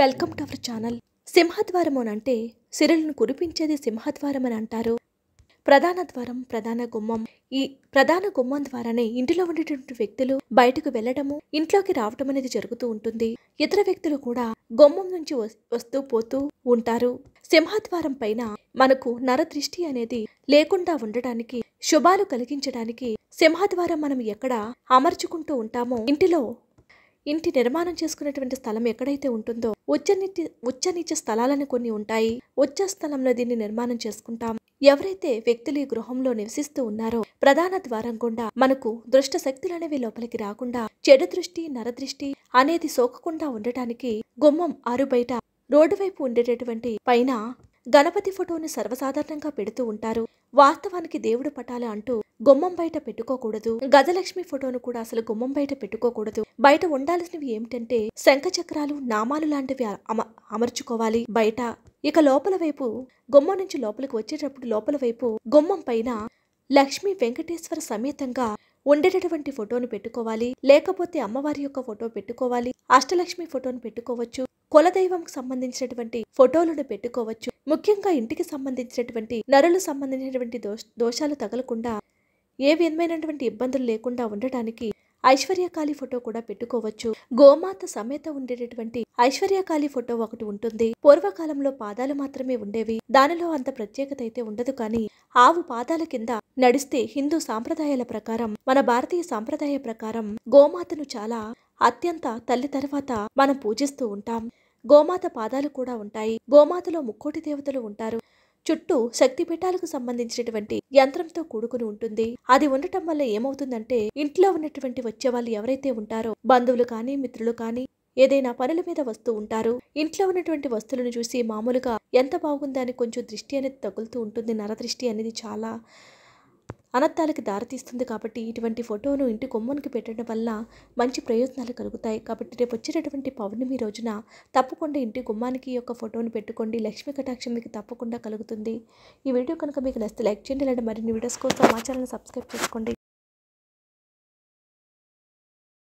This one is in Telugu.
వెల్కమ్ టు అవర్ ఛానల్ సింహద్వారం అని అంటే సిరలను కురిపించేది సింహద్వారం అని అంటారు ప్రధాన ద్వారం ప్రధాన గుమ్మం ఈ ప్రధాన గుమ్మం ద్వారానే ఇంటిలో ఉండేటువంటి వ్యక్తులు బయటకు వెళ్లడము ఇంట్లోకి రావటం అనేది జరుగుతూ ఉంటుంది ఇతర వ్యక్తులు కూడా గుమ్మం నుంచి వస్తూ పోతూ ఉంటారు సింహద్వారం పైన మనకు నరదృష్టి అనేది లేకుండా ఉండటానికి శుభాలు కలిగించడానికి సింహద్వారం మనం ఎక్కడ అమర్చుకుంటూ ఉంటామో ఇంటిలో ఇంటి నిర్మాణం చేసుకునేటువంటి స్థలం ఎక్కడైతే ఉంటుందో ఉచ్చనీటి ఉచ్చనీచ స్థలాలను కొన్ని ఉంటాయి ఉచ్చ స్థలంలో దీన్ని నిర్మాణం చేసుకుంటాం ఎవరైతే వ్యక్తులు ఈ గృహంలో నివసిస్తూ ఉన్నారో ప్రధాన ద్వారం గుండా మనకు దృష్ట శక్తులు అనేవి లోపలికి రాకుండా చెడు దృష్టి నరదృష్టి అనేది సోకకుండా ఉండటానికి గుమ్మం ఆరు బయట రోడ్డు వైపు ఉండేటటువంటి పైన గణపతి ఫోటోని సర్వసాధారణంగా పెడుతూ ఉంటారు వాస్తవానికి దేవుడు పటాలు అంటూ గుమ్మం బయట పెట్టుకోకూడదు గజలక్ష్మి ఫోటోను కూడా అసలు గుమ్మం బయట పెట్టుకోకూడదు బయట ఉండాల్సినవి ఏమిటంటే శంఖ చక్రాలు నామాలు లాంటివి అమర్చుకోవాలి బయట ఇక లోపల వైపు గుమ్మం నుంచి లోపలికి వచ్చేటప్పుడు లోపల వైపు గుమ్మం పైన లక్ష్మి వెంకటేశ్వర సమేతంగా ఉండేటటువంటి ఫోటోను పెట్టుకోవాలి లేకపోతే అమ్మవారి యొక్క ఫోటో పెట్టుకోవాలి అష్టలక్ష్మి ఫోటోను పెట్టుకోవచ్చు కులదైవంకు సంబంధించినటువంటి ఫోటోలను పెట్టుకోవచ్చు ముఖ్యంగా ఇంటికి సంబంధించినటువంటి నరులు సంబంధించినటువంటి దోషాలు తగలకుండా ఏ విధమైనటువంటి ఇబ్బందులు లేకుండా ఉండటానికి ఐశ్వర్యకాళి ఫోటో కూడా పెట్టుకోవచ్చు గోమాత సమేత ఉండేటటువంటి ఐశ్వర్యకాళి ఫోటో ఒకటి ఉంటుంది పూర్వకాలంలో పాదాలు మాత్రమే ఉండేవి దానిలో అంత ప్రత్యేకత అయితే ఉండదు కానీ ఆవు పాదాల కింద నడిస్తే హిందూ సాంప్రదాయాల ప్రకారం మన భారతీయ సాంప్రదాయ ప్రకారం గోమాతను చాలా అత్యంత తల్లి తర్వాత మనం పూజిస్తూ ఉంటాం గోమాత పాదాలు కూడా ఉంటాయి గోమాతలో ముక్కోటి దేవతలు ఉంటారు చుట్టూ శక్తిపీఠాలకు సంబంధించినటువంటి యంత్రంతో కూడుకుని ఉంటుంది అది ఉండటం వల్ల ఏమవుతుందంటే ఇంట్లో ఉన్నటువంటి వచ్చే వాళ్ళు ఎవరైతే ఉంటారో బంధువులు కానీ మిత్రులు కానీ ఏదైనా పనుల మీద వస్తూ ఉంటారు ఇంట్లో ఉన్నటువంటి వస్తువులను చూసి మామూలుగా ఎంత బాగుందని కొంచెం దృష్టి అనేది తగులుతూ ఉంటుంది నరదృష్టి అనేది చాలా అనర్థాలకు దారితీస్తుంది కాబట్టి ఇటువంటి ఫోటోను ఇంటి కొమ్మనికి పెట్టడం వల్ల మంచి ప్రయోజనాలు కలుగుతాయి కాబట్టి రేపు వచ్చేటటువంటి పౌర్ణమి రోజున తప్పకుండా ఇంటి గుమ్మానికి యొక్క ఫోటోను పెట్టుకోండి లక్ష్మీ కటాక్షం మీకు తప్పకుండా కలుగుతుంది ఈ వీడియో కనుక మీకు నచ్చితే లైక్ చేయండి లేదా మరిన్ని వీడియోస్ కోసం మా ఛానల్ సబ్స్క్రైబ్ చేసుకోండి